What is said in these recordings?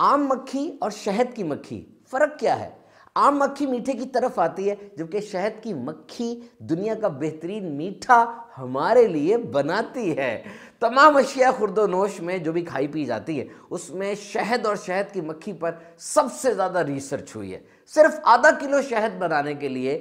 आम मक्खी और शहद की मक्खी फ़र्क क्या है आम मक्खी मीठे की तरफ आती है जबकि शहद की मक्खी दुनिया का बेहतरीन मीठा हमारे लिए बनाती है तमाम अशिया खुर्दोनोश में जो भी खाई पी जाती है उसमें शहद और शहद की मक्खी पर सबसे ज़्यादा रिसर्च हुई है सिर्फ आधा किलो शहद बनाने के लिए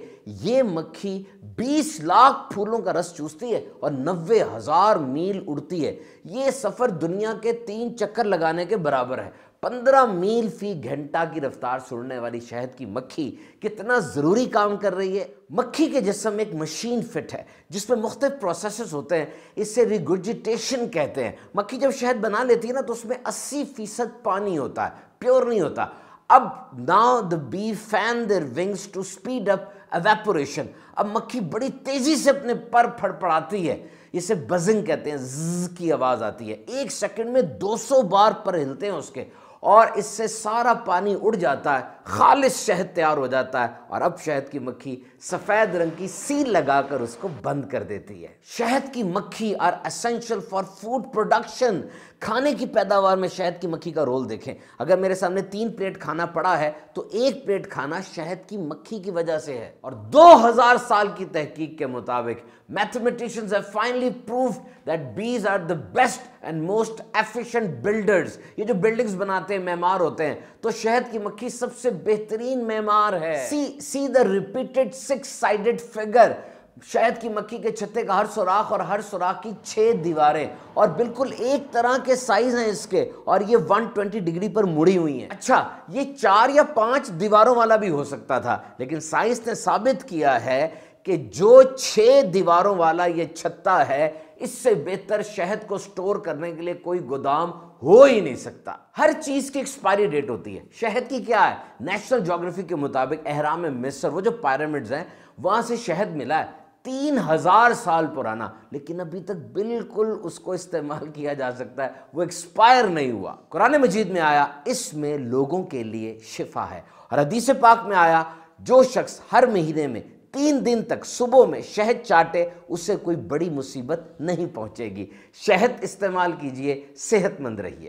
ये मक्खी 20 लाख फूलों का रस चूसती है और नब्बे हज़ार मील उड़ती है ये सफ़र दुनिया के तीन चक्कर लगाने के बराबर है पंद्रह मील फी घंटा की रफ्तार से वाली शहद की मक्खी कितना ज़रूरी काम कर रही है मक्खी के जिसम में एक मशीन फिट है जिसमें मुख्तफ प्रोसेस होते हैं इससे रिगुजिटेशन कहते हैं मक्खी जब शहद बना लेती है ना तो उसमें अस्सी फ़ीसद पानी होता है प्योर नहीं होता अब now the bee fan their wings to speed up evaporation अब मक्खी बड़ी तेज़ी से अपने पर फड़फड़ाती है इसे बजिंग कहते हैं ज की आवाज़ आती है एक सेकंड में 200 बार पर हिलते हैं उसके और इससे सारा पानी उड़ जाता है खालिश शहद तैयार हो जाता है और अब शहद की मक्खी सफ़ेद रंग की सील लगाकर उसको बंद कर देती है शहद की मक्खी are essential for food production खाने की पैदावार में शहद की मक्खी का रोल देखें अगर मेरे सामने तीन प्लेट खाना पड़ा है तो एक प्लेट खाना शहद की मक्खी की वजह से है और 2000 साल की तहकीक के मुताबिक mathematicians have finally proved that bees are the best and most efficient builders ये जो बिल्डिंग्स बनाते हैं मेमार होते हैं तो शहद की मक्खी सबसे बेहतरीन मेमार है see see the repeated six sided figure शायद की मक्खी के छत्ते का हर सुराख और हर सुराख की छह दीवारें और बिल्कुल एक तरह के साइज हैं इसके और ये 120 डिग्री पर मुड़ी हुई हैं अच्छा ये चार या पांच दीवारों वाला भी हो सकता था लेकिन साइंस ने साबित किया है कि जो छह दीवारों वाला ये छत्ता है इससे बेहतर शहद को स्टोर करने के लिए कोई गोदाम हो ही नहीं सकता हर चीज की एक्सपायरी डेट होती है शहद की क्या है नेशनल ज्योग्राफी के मुताबिक अहराम मिस्र वो जो पैरामिड्स हैं वहां से शहद मिला है तीन हजार साल पुराना लेकिन अभी तक बिल्कुल उसको इस्तेमाल किया जा सकता है वो एक्सपायर नहीं हुआ कुरान मजीद में आया इसमें लोगों के लिए शिफा है और हदीस पाक में आया जो शख्स हर महीने में तीन दिन तक सुबह में शहद चाटे उससे कोई बड़ी मुसीबत नहीं पहुंचेगी शहद इस्तेमाल कीजिए सेहतमंद रहिए